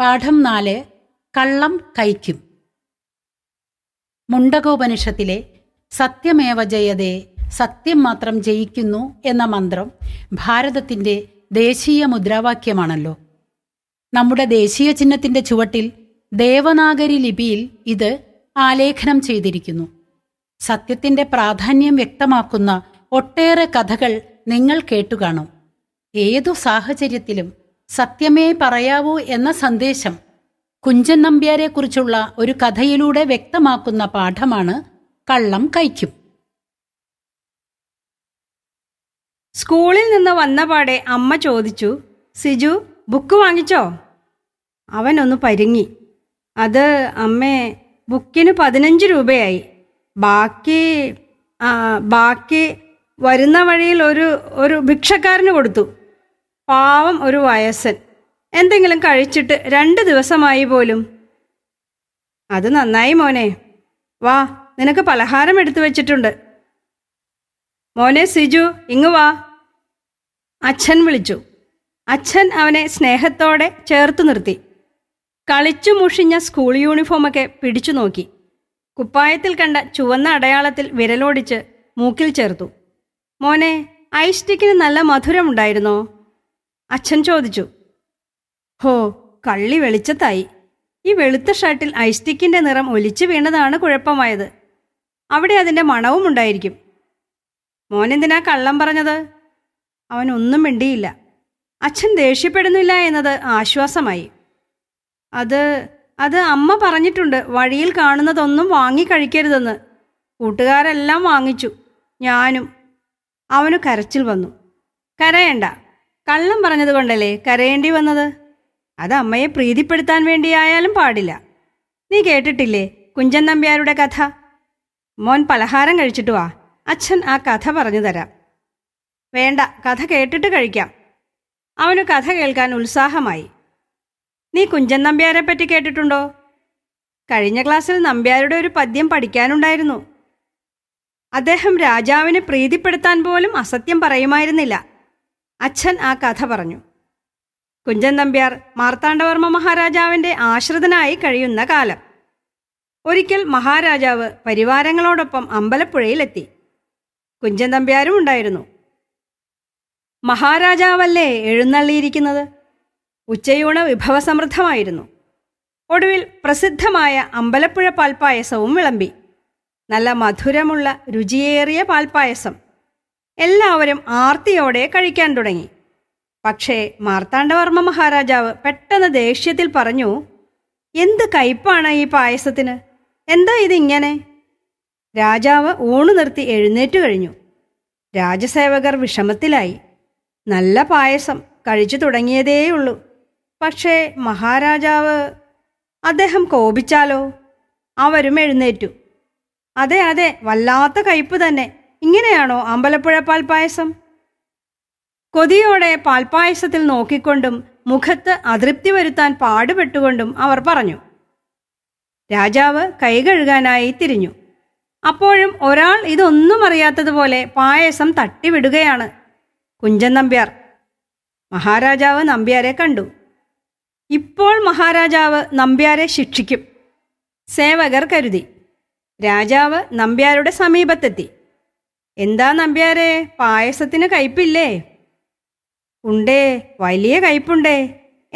പാഠം നാല് കള്ളം കൈക്കും മുണ്ടകോപനിഷത്തിലെ സത്യമേവ ജയതേ സത്യം മാത്രം ജയിക്കുന്നു എന്ന മന്ത്രം ഭാരതത്തിൻ്റെ ദേശീയ മുദ്രാവാക്യമാണല്ലോ നമ്മുടെ ദേശീയ ചിഹ്നത്തിൻ്റെ ചുവട്ടിൽ ദേവനാഗരി ലിപിയിൽ ഇത് ആലേഖനം ചെയ്തിരിക്കുന്നു സത്യത്തിൻ്റെ പ്രാധാന്യം വ്യക്തമാക്കുന്ന ഒട്ടേറെ കഥകൾ നിങ്ങൾ കേട്ടുകാണും ഏതു സാഹചര്യത്തിലും സത്യമേ പറയാവൂ എന്ന സന്ദേശം കുഞ്ചൻ നമ്പ്യാരെക്കുറിച്ചുള്ള ഒരു കഥയിലൂടെ വ്യക്തമാക്കുന്ന പാഠമാണ് കള്ളം കൈക്കും സ്കൂളിൽ നിന്ന് വന്ന അമ്മ ചോദിച്ചു സിജു ബുക്ക് വാങ്ങിച്ചോ അവനൊന്ന് പരുങ്ങി അത് അമ്മേ ബുക്കിന് പതിനഞ്ച് രൂപയായി ബാക്കി ബാക്കി വരുന്ന വഴിയിൽ ഒരു ഒരു ഭിക്ഷക്കാരന് കൊടുത്തു പാവം ഒരു വയസ്സൻ എന്തെങ്കിലും കഴിച്ചിട്ട് രണ്ട് ദിവസമായി പോലും അത് നന്നായി മോനെ വാ നിനക്ക് പലഹാരം എടുത്തു വെച്ചിട്ടുണ്ട് മോനെ സിജു ഇങ്ങു വാ അച്ഛൻ വിളിച്ചു അച്ഛൻ അവനെ സ്നേഹത്തോടെ ചേർത്ത് നിർത്തി കളിച്ചു മുഷിഞ്ഞ സ്കൂൾ യൂണിഫോമൊക്കെ പിടിച്ചു നോക്കി കുപ്പായത്തിൽ കണ്ട ചുവന്ന അടയാളത്തിൽ വിരലോടിച്ച് മൂക്കിൽ ചേർത്തു മോനെ ഐസ്റ്റിക്കിന് നല്ല മധുരമുണ്ടായിരുന്നോ അച്ഛൻ ചോദിച്ചു ഹോ കള്ളി വെളിച്ചത്തായി ഈ വെളുത്ത ഷർട്ടിൽ ഐസ്റ്റിക്കിന്റെ നിറം ഒലിച്ചു വീണതാണ് കുഴപ്പമായത് അവിടെ അതിന്റെ മണവും ഉണ്ടായിരിക്കും മോനെന്തിനാ കള്ളം പറഞ്ഞത് അവൻ ഒന്നും മിണ്ടിയില്ല അച്ഛൻ ദേഷ്യപ്പെടുന്നില്ല എന്നത് ആശ്വാസമായി അത് അത് അമ്മ പറഞ്ഞിട്ടുണ്ട് വഴിയിൽ കാണുന്നതൊന്നും വാങ്ങി കഴിക്കരുതെന്ന് കൂട്ടുകാരെല്ലാം വാങ്ങിച്ചു ഞാനും അവനു കരച്ചിൽ വന്നു കരയണ്ട കള്ളം പറഞ്ഞതുകൊണ്ടല്ലേ കരയേണ്ടി വന്നത് അത് അമ്മയെ പ്രീതിപ്പെടുത്താൻ വേണ്ടിയായാലും പാടില്ല നീ കേട്ടിട്ടില്ലേ കുഞ്ചൻ നമ്പ്യാരുടെ കഥ മോൻ പലഹാരം കഴിച്ചിട്ട് വാ അച്ഛൻ ആ കഥ പറഞ്ഞു തരാം വേണ്ട കഥ കേട്ടിട്ട് കഴിക്കാം അവന് കഥ കേൾക്കാൻ ഉത്സാഹമായി നീ കുഞ്ചൻ നമ്പ്യാരെ പറ്റി കേട്ടിട്ടുണ്ടോ കഴിഞ്ഞ ക്ലാസ്സിൽ നമ്പ്യാരുടെ ഒരു പദ്യം പഠിക്കാനുണ്ടായിരുന്നു അദ്ദേഹം രാജാവിനെ പ്രീതിപ്പെടുത്താൻ പോലും അസത്യം പറയുമായിരുന്നില്ല അച്ഛൻ ആ കഥ പറഞ്ഞു കുഞ്ചൻ നമ്പ്യാർ മാർത്താണ്ഡവർമ്മ മഹാരാജാവിന്റെ ആശ്രിതനായി കഴിയുന്ന കാലം ഒരിക്കൽ മഹാരാജാവ് പരിവാരങ്ങളോടൊപ്പം അമ്പലപ്പുഴയിലെത്തി കുഞ്ചൻ നമ്പ്യാരും ഉണ്ടായിരുന്നു മഹാരാജാവല്ലേ എഴുന്നള്ളിയിരിക്കുന്നത് ഉച്ചയൂണ വിഭവസമൃദ്ധമായിരുന്നു ഒടുവിൽ പ്രസിദ്ധമായ അമ്പലപ്പുഴ പാൽപ്പായസവും വിളമ്പി നല്ല മധുരമുള്ള രുചിയേറിയ പാൽപ്പായസം എല്ലാവരും ആർത്തിയോടെ കഴിക്കാൻ തുടങ്ങി പക്ഷേ മാർത്താണ്ഡവർമ്മ മഹാരാജാവ് പെട്ടെന്ന് ദേഷ്യത്തിൽ പറഞ്ഞു എന്ത് കയ്പാണ് ഈ പായസത്തിന് എന്താ ഇതിങ്ങനെ രാജാവ് ഊണ് നിർത്തി എഴുന്നേറ്റ് കഴിഞ്ഞു രാജസേവകർ വിഷമത്തിലായി നല്ല പായസം കഴിച്ചു തുടങ്ങിയതേയുള്ളൂ പക്ഷേ മഹാരാജാവ് അദ്ദേഹം കോപിച്ചാലോ അവരും എഴുന്നേറ്റു അതെ അതെ വല്ലാത്ത കയ്പ് തന്നെ ഇങ്ങനെയാണോ അമ്പലപ്പുഴ പാൽപ്പായസം കൊതിയോടെ പാൽപ്പായസത്തിൽ നോക്കിക്കൊണ്ടും മുഖത്ത് അതൃപ്തി വരുത്താൻ പാടുപെട്ടുകൊണ്ടും അവർ പറഞ്ഞു രാജാവ് കൈകഴുകാനായി തിരിഞ്ഞു അപ്പോഴും ഒരാൾ ഇതൊന്നും അറിയാത്തതുപോലെ പായസം തട്ടിവിടുകയാണ് കുഞ്ചൻ നമ്പ്യാർ മഹാരാജാവ് നമ്പ്യാരെ കണ്ടു ഇപ്പോൾ മഹാരാജാവ് നമ്പ്യാരെ ശിക്ഷിക്കും സേവകർ കരുതി രാജാവ് നമ്പ്യാരുടെ സമീപത്തെത്തി എന്താ നമ്പ്യാരെ പായസത്തിന് കയ്പില്ലേ ഉണ്ടേ വലിയ കയ്പുണ്ടേ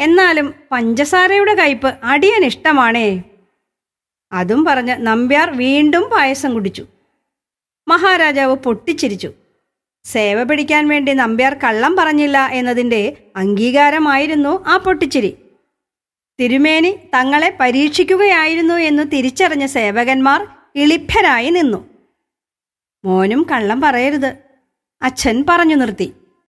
എന്നാലും പഞ്ചസാരയുടെ കയ്പ് അടിയൻ ഇഷ്ടമാണേ അതും പറഞ്ഞ് നമ്പ്യാർ വീണ്ടും പായസം കുടിച്ചു മഹാരാജാവ് പൊട്ടിച്ചിരിച്ചു സേവ പിടിക്കാൻ വേണ്ടി നമ്പ്യാർ കള്ളം പറഞ്ഞില്ല എന്നതിൻ്റെ അംഗീകാരമായിരുന്നു ആ പൊട്ടിച്ചിരി തിരുമേനി തങ്ങളെ പരീക്ഷിക്കുകയായിരുന്നു എന്ന് തിരിച്ചറിഞ്ഞ സേവകന്മാർ ഇളിഭ്യരായി നിന്നു മോനും കള്ളം പറയരുത് അച്ഛൻ പറഞ്ഞു നിർത്തി